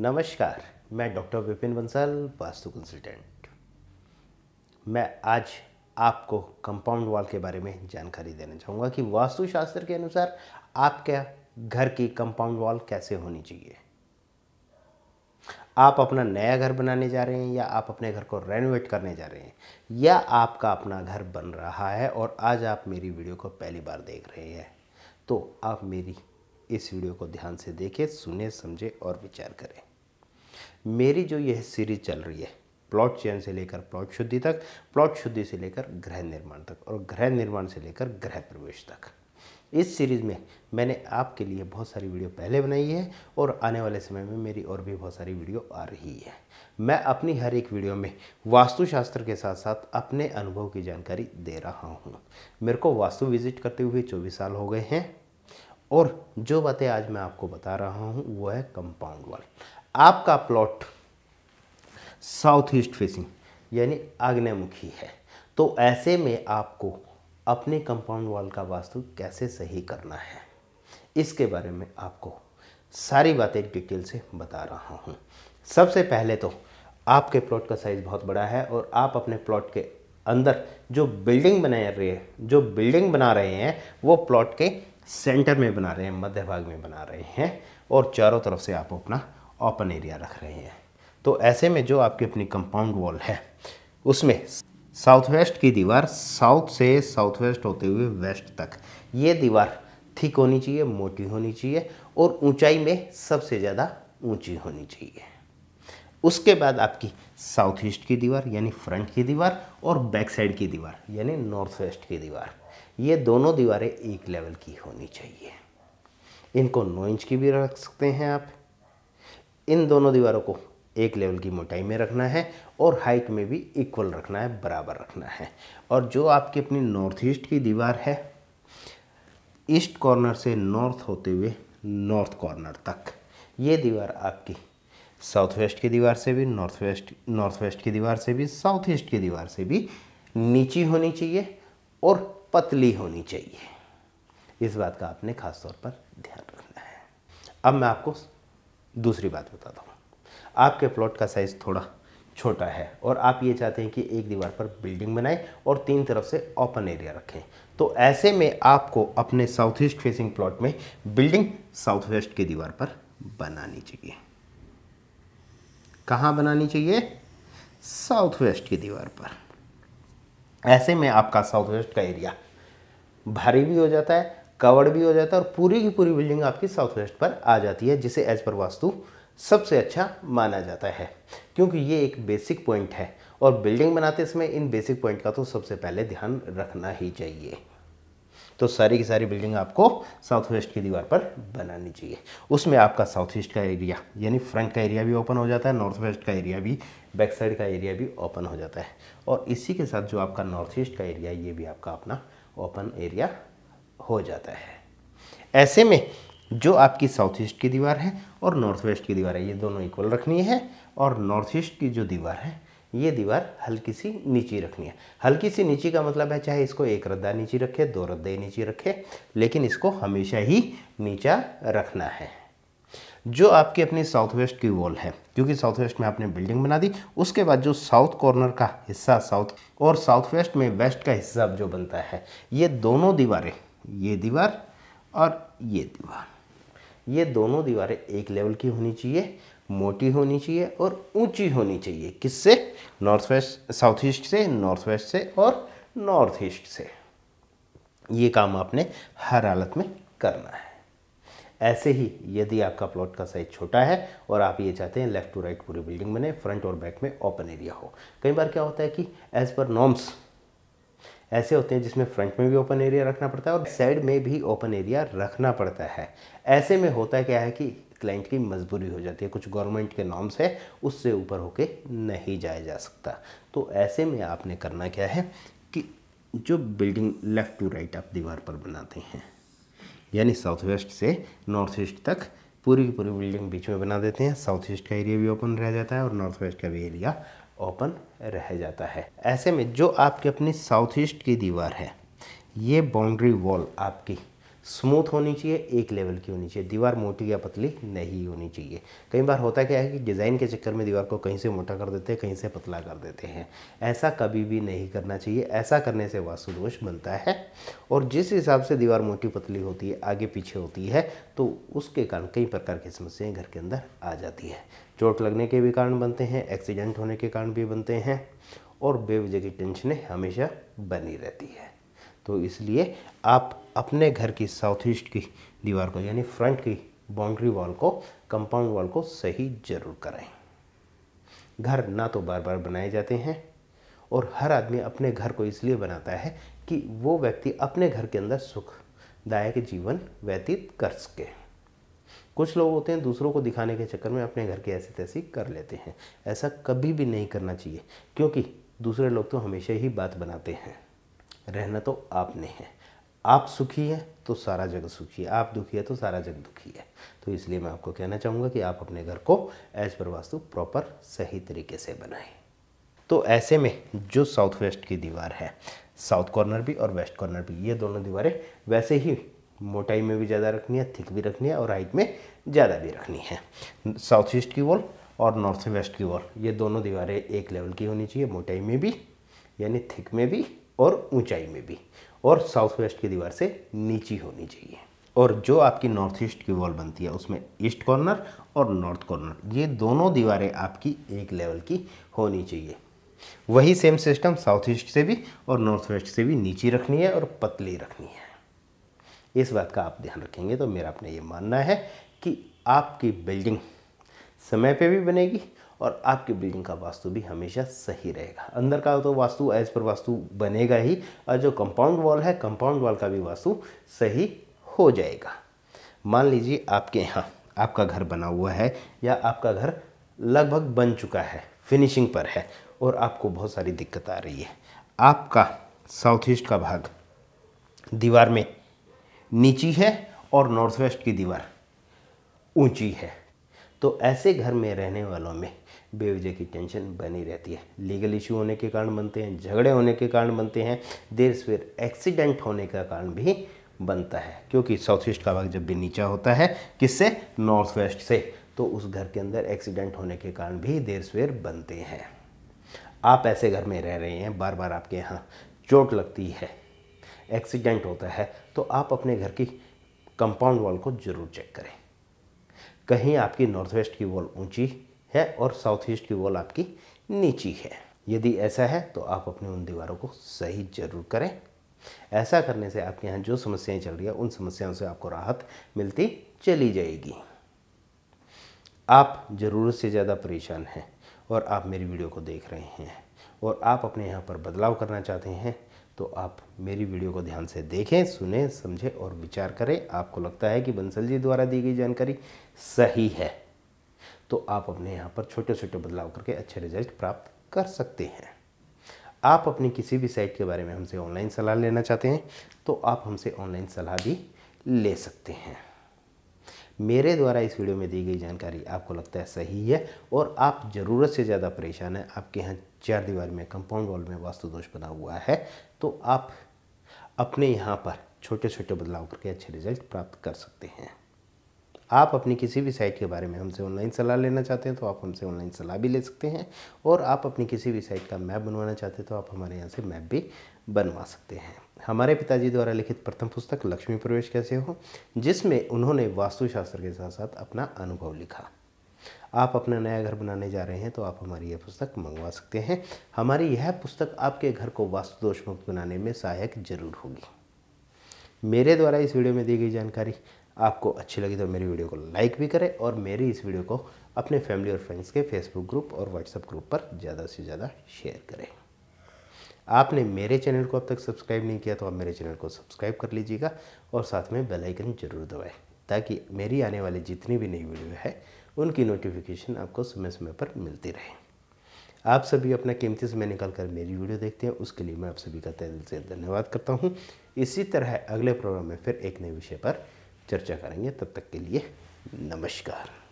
नमस्कार मैं doctor Vipin Bansal vastu consultant मैं आज आपको कंपाउंड वॉल के बारे में जानकारी देना चाहूँगा कि वास्तुशास्त्र के अनुसार आपके घर की कंपाउंड वॉल कैसे होनी चाहिए आप अपना नया घर बनाने जा रहे हैं या आप अपने घर को रेनोवेट करने जा रहे हैं या आपका अपना घर बन रहा है और आज आप मेरी वीडियो को पहली बार देख रहे हैं तो आप मेरी इस वीडियो को ध्यान से देखें सुने समझें और विचार करें मेरी जो यह सीरीज चल रही है प्लॉट चयन से लेकर प्लॉट शुद्धि तक प्लॉट शुद्धि से लेकर गृह निर्माण तक और गृह निर्माण से लेकर गृह प्रवेश तक इस सीरीज़ में मैंने आपके लिए बहुत सारी वीडियो पहले बनाई है और आने वाले समय में मेरी और भी बहुत सारी वीडियो आ रही है मैं अपनी हर एक वीडियो में वास्तुशास्त्र के साथ साथ अपने अनुभव की जानकारी दे रहा हूँ मेरे को वास्तु विजिट करते हुए चौबीस साल हो गए हैं और जो बातें आज मैं आपको बता रहा हूँ वो है कंपाउंड वाल आपका प्लॉट साउथ ईस्ट फेसिंग यानी आग्नेयमुखी है तो ऐसे में आपको अपने कंपाउंड वॉल का वास्तु कैसे सही करना है इसके बारे में आपको सारी बातें डिटेल से बता रहा हूँ सबसे पहले तो आपके प्लॉट का साइज़ बहुत बड़ा है और आप अपने प्लॉट के अंदर जो बिल्डिंग बना रहे हैं जो बिल्डिंग बना रहे हैं वो प्लॉट के सेंटर में बना रहे हैं मध्य भाग में बना रहे हैं और चारों तरफ से आप अपना ओपन एरिया रख रहे हैं तो ऐसे में जो आपकी अपनी कंपाउंड वॉल है उसमें साउथ वेस्ट की दीवार साउथ से साउथ वेस्ट होते हुए वेस्ट तक ये दीवार थिक होनी चाहिए मोटी होनी चाहिए और ऊंचाई में सबसे ज़्यादा ऊंची होनी चाहिए उसके बाद आपकी साउथ ईस्ट की दीवार यानी फ्रंट की दीवार और बैक साइड की दीवार यानी नॉर्थ वेस्ट की दीवार ये दोनों दीवारें एक लेवल की होनी चाहिए इनको नौ इंच की भी रख सकते हैं आप इन दोनों दीवारों को एक लेवल की मोटाई में रखना है और हाइट में भी इक्वल रखना है बराबर रखना है और जो आपकी अपनी नॉर्थ ईस्ट की दीवार है ईस्ट कॉर्नर से नॉर्थ होते हुए नॉर्थ कॉर्नर तक ये दीवार आपकी साउथ वेस्ट की दीवार से भी नॉर्थ वेस्ट नॉर्थ वेस्ट की दीवार से भी साउथ ईस्ट की दीवार से भी नीची होनी चाहिए और पतली होनी चाहिए इस बात का आपने खास तौर पर ध्यान रखना है अब मैं आपको दूसरी बात बताता हूँ आपके प्लॉट का साइज़ थोड़ा छोटा है और आप ये चाहते हैं कि एक दीवार पर बिल्डिंग बनाएं और तीन तरफ से ओपन एरिया रखें तो ऐसे में आपको अपने साउथ ईस्ट फेसिंग प्लॉट में बिल्डिंग साउथ वेस्ट की दीवार पर बनानी चाहिए कहाँ बनानी चाहिए साउथ वेस्ट की दीवार पर ऐसे में आपका साउथ वेस्ट का एरिया भारी भी हो जाता है कवर्ड भी हो जाता है और पूरी की पूरी बिल्डिंग आपकी साउथ वेस्ट पर आ जाती है जिसे एज पर वास्तु सबसे अच्छा माना जाता है क्योंकि ये एक बेसिक पॉइंट है और बिल्डिंग बनाते समय इन बेसिक पॉइंट का तो सबसे पहले ध्यान रखना ही चाहिए तो सारी की सारी बिल्डिंग आपको साउथ वेस्ट की दीवार पर बनानी चाहिए उसमें आपका साउथ ईस्ट का एरिया यानी फ्रंट का एरिया भी ओपन हो जाता है नॉर्थ वेस्ट का एरिया भी बैक साइड का एरिया भी ओपन हो जाता है और इसी के साथ जो आपका नॉर्थ ईस्ट का एरिया ये भी आपका अपना ओपन एरिया हो जाता है ऐसे में जो आपकी साउथ ईस्ट की दीवार है और नॉर्थ वेस्ट की दीवार है ये दोनों इक्वल रखनी है और नॉर्थ ईस्ट की जो दीवार है ये दीवार हल्की सी नीची रखनी है हल्की सी नीची का मतलब है चाहे इसको एक रद्दा नीची रखे दो रद्दे नीची रखे लेकिन इसको हमेशा ही नीचा रखना है जो आपकी अपनी साउथ वेस्ट की वॉल है क्योंकि साउथ वेस्ट में आपने बिल्डिंग बना दी उसके बाद जो साउथ कॉर्नर का हिस्सा साउथ और साउथ वेस्ट में वेस्ट का हिस्सा जो बनता है ये दोनों दीवारें ये दीवार और ये दीवार ये दोनों दीवारें एक लेवल की होनी चाहिए मोटी होनी चाहिए और ऊंची होनी चाहिए किससे नॉर्थ वेस्ट साउथ ईस्ट से नॉर्थ वेस्ट से और नॉर्थ ईस्ट से ये काम आपने हर हालत में करना है ऐसे ही यदि आपका प्लॉट का साइज छोटा है और आप ये चाहते हैं लेफ्ट टू राइट पूरी बिल्डिंग बने फ्रंट और बैक में ओपन एरिया हो कई बार क्या होता है कि एज़ पर नॉर्म्स ऐसे होते हैं जिसमें फ्रंट में भी ओपन एरिया रखना पड़ता है और साइड में भी ओपन एरिया रखना पड़ता है ऐसे में होता क्या है कि क्लाइंट की मजबूरी हो जाती है कुछ गवर्नमेंट के नॉर्म्स है उससे ऊपर होके नहीं जाया जा सकता तो ऐसे में आपने करना क्या है कि जो बिल्डिंग लेफ़्ट टू राइट आप दीवार पर बनाते हैं यानी साउथ वेस्ट से नॉर्थ ईस्ट तक पूरी की पूरी बिल्डिंग बीच में बना देते हैं साउथ ईस्ट का एरिया भी ओपन रह जाता है और नॉर्थ वेस्ट का भी एरिया ओपन रह जाता है ऐसे में जो आपकी अपनी साउथ ईस्ट की दीवार है ये बाउंड्री वॉल आपकी स्मूथ होनी चाहिए एक लेवल की होनी चाहिए दीवार मोटी या पतली नहीं होनी चाहिए कई बार होता क्या है कि डिज़ाइन के चक्कर में दीवार को कहीं से मोटा कर देते हैं कहीं से पतला कर देते हैं ऐसा कभी भी नहीं करना चाहिए ऐसा करने से वास्तु दोष बनता है और जिस हिसाब से दीवार मोटी पतली होती है आगे पीछे होती है तो उसके कारण कई प्रकार की समस्याएँ घर के अंदर आ जाती है चोट लगने के भी कारण बनते हैं एक्सीडेंट होने के कारण भी बनते हैं और बेवजह की टेंशनें हमेशा बनी रहती है तो इसलिए आप अपने घर की साउथ ईस्ट की दीवार को यानी फ्रंट की बाउंड्री वॉल को कंपाउंड वॉल को सही जरूर कराएं घर ना तो बार बार बनाए जाते हैं और हर आदमी अपने घर को इसलिए बनाता है कि वो व्यक्ति अपने घर के अंदर सुखदायक जीवन व्यतीत कर सके कुछ लोग होते हैं दूसरों को दिखाने के चक्कर में अपने घर की ऐसी तैसी कर लेते हैं ऐसा कभी भी नहीं करना चाहिए क्योंकि दूसरे लोग तो हमेशा ही बात बनाते हैं रहना तो आपने है आप सुखी है तो सारा जग सुखी है आप दुखी है तो सारा जग दुखी है तो इसलिए मैं आपको कहना चाहूँगा कि आप अपने घर को एज पर वास्तु प्रॉपर सही तरीके से बनाएं तो ऐसे में जो साउथ वेस्ट की दीवार है साउथ कॉर्नर भी और वेस्ट कॉर्नर भी ये दोनों दीवारें वैसे ही मोटाई में भी ज़्यादा रखनी है थिक भी रखनी है और हाइट में ज़्यादा भी रखनी है साउथ ईस्ट की वॉल और नॉर्थ वेस्ट की वॉल ये दोनों दीवारें एक लेवल की होनी चाहिए मोटाई में भी यानी थिक में भी और ऊंचाई में भी और साउथ वेस्ट की दीवार से नीची होनी चाहिए और जो आपकी नॉर्थ ईस्ट की वॉल बनती है उसमें ईस्ट कॉर्नर और नॉर्थ कॉर्नर ये दोनों दीवारें आपकी एक लेवल की होनी चाहिए वही सेम सिस्टम साउथ ईस्ट से भी और नॉर्थ वेस्ट से भी नीची रखनी है और पतली रखनी है इस बात का आप ध्यान रखेंगे तो मेरा अपने ये मानना है कि आपकी बिल्डिंग समय पे भी बनेगी और आपकी बिल्डिंग का वास्तु भी हमेशा सही रहेगा अंदर का तो वास्तु एज पर वास्तु बनेगा ही और जो कंपाउंड वॉल है कंपाउंड वॉल का भी वास्तु सही हो जाएगा मान लीजिए आपके यहाँ आपका घर बना हुआ है या आपका घर लगभग बन चुका है फिनिशिंग पर है और आपको बहुत सारी दिक्कत आ रही है आपका साउथ ईस्ट का भाग दीवार में नीची है और नॉर्थ वेस्ट की दीवार ऊंची है तो ऐसे घर में रहने वालों में बेवजह की टेंशन बनी रहती है लीगल इशू होने के कारण बनते हैं झगड़े होने के कारण बनते हैं देर फिर एक्सीडेंट होने का कारण भी बनता है क्योंकि साउथ ईस्ट का भाग जब भी नीचा होता है किससे नॉर्थ वेस्ट से तो उस घर के अंदर एक्सीडेंट होने के कारण भी देर सवेर बनते हैं आप ऐसे घर में रह रहे हैं बार बार आपके यहाँ चोट लगती है एक्सीडेंट होता है तो आप अपने घर की कंपाउंड वॉल को ज़रूर चेक करें कहीं आपकी नॉर्थ वेस्ट की वॉल ऊंची है और साउथ ईस्ट की वॉल आपकी नीची है यदि ऐसा है तो आप अपनी उन दीवारों को सही जरूर करें ऐसा करने से आपके यहाँ जो समस्याएं चल रही है उन समस्याओं से आपको राहत मिलती चली जाएगी आप ज़रूरत से ज़्यादा परेशान हैं और आप मेरी वीडियो को देख रहे हैं और आप अपने यहाँ पर बदलाव करना चाहते हैं तो आप मेरी वीडियो को ध्यान से देखें सुने समझें और विचार करें आपको लगता है कि बंसल जी द्वारा दी गई जानकारी सही है तो आप अपने यहाँ पर छोटे छोटे बदलाव करके अच्छे रिजल्ट प्राप्त कर सकते हैं आप अपनी किसी भी साइट के बारे में हमसे ऑनलाइन सलाह लेना चाहते हैं तो आप हमसे ऑनलाइन सलाह भी ले सकते हैं मेरे द्वारा इस वीडियो में दी गई जानकारी आपको लगता है सही है और आप ज़रूरत से ज़्यादा परेशान हैं आपके यहाँ चार दीवार में कंपाउंड वॉल में वास्तु दोष बना हुआ है तो आप अपने यहाँ पर छोटे छोटे बदलाव करके अच्छे रिजल्ट प्राप्त कर सकते हैं आप अपनी किसी भी साइट के बारे में हमसे ऑनलाइन सलाह लेना चाहते हैं तो आप हमसे ऑनलाइन सलाह भी ले सकते हैं और आप अपनी किसी भी साइट का मैप बनवाना चाहते हैं तो आप हमारे यहाँ से मैप भी बनवा सकते हैं हमारे पिताजी द्वारा लिखित प्रथम पुस्तक लक्ष्मी प्रवेश कैसे हो जिसमें उन्होंने वास्तुशास्त्र के साथ साथ अपना अनुभव लिखा आप अपना नया घर बनाने जा रहे हैं तो आप हमारी यह पुस्तक मंगवा सकते हैं हमारी यह पुस्तक आपके घर को वास्तु दोष मुक्त बनाने में सहायक जरूर होगी मेरे द्वारा इस वीडियो में दी गई जानकारी आपको अच्छी लगी तो मेरी वीडियो को लाइक भी करें और मेरी इस वीडियो को अपने फैमिली और फ्रेंड्स के फेसबुक ग्रुप और व्हाट्सएप ग्रुप पर ज़्यादा से ज़्यादा शेयर करें आपने मेरे चैनल को अब तक सब्सक्राइब नहीं किया तो आप मेरे चैनल को सब्सक्राइब कर लीजिएगा और साथ में बेल आइकन जरूर दबाएं ताकि मेरी आने वाली जितनी भी नई वीडियो है उनकी नोटिफिकेशन आपको समय समय पर मिलती रहे आप सभी अपना कीमती समय निकाल कर मेरी वीडियो देखते हैं उसके लिए मैं आप सभी का तय दिल से धन्यवाद करता हूँ इसी तरह अगले प्रोग्राम में फिर एक नए विषय पर चर्चा करेंगे तब तक के लिए नमस्कार